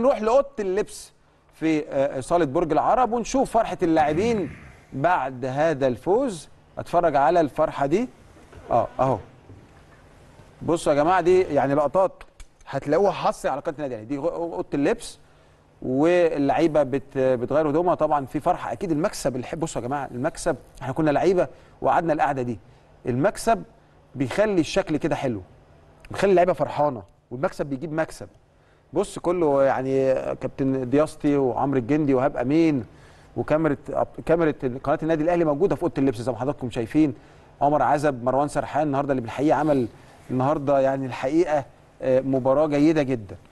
نروح لاوضه اللبس في آه، آه، صاله برج العرب ونشوف فرحه اللاعبين بعد هذا الفوز اتفرج على الفرحه دي اه اهو بصوا يا جماعه دي يعني لقطات هتلاقوها حصري على قناه النادي دي اوضه اللبس واللعيبه بت بتغير هدومها طبعا في فرحه اكيد المكسب اللي بصوا يا جماعه المكسب احنا كنا لعيبه وقعدنا القعده دي المكسب بيخلي الشكل كده حلو بيخلي اللعيبه فرحانه والمكسب بيجيب مكسب بص كله يعني كابتن دياستي وعمرو الجندي وهاب امين وكاميرا كاميرا قناه النادي الاهلي موجوده في اوضه اللبس زي ما حضراتكم شايفين عمر عزب مروان سرحان النهارده اللي بالحقيقه عمل النهارده يعني الحقيقه آه، مباراه جيده جدا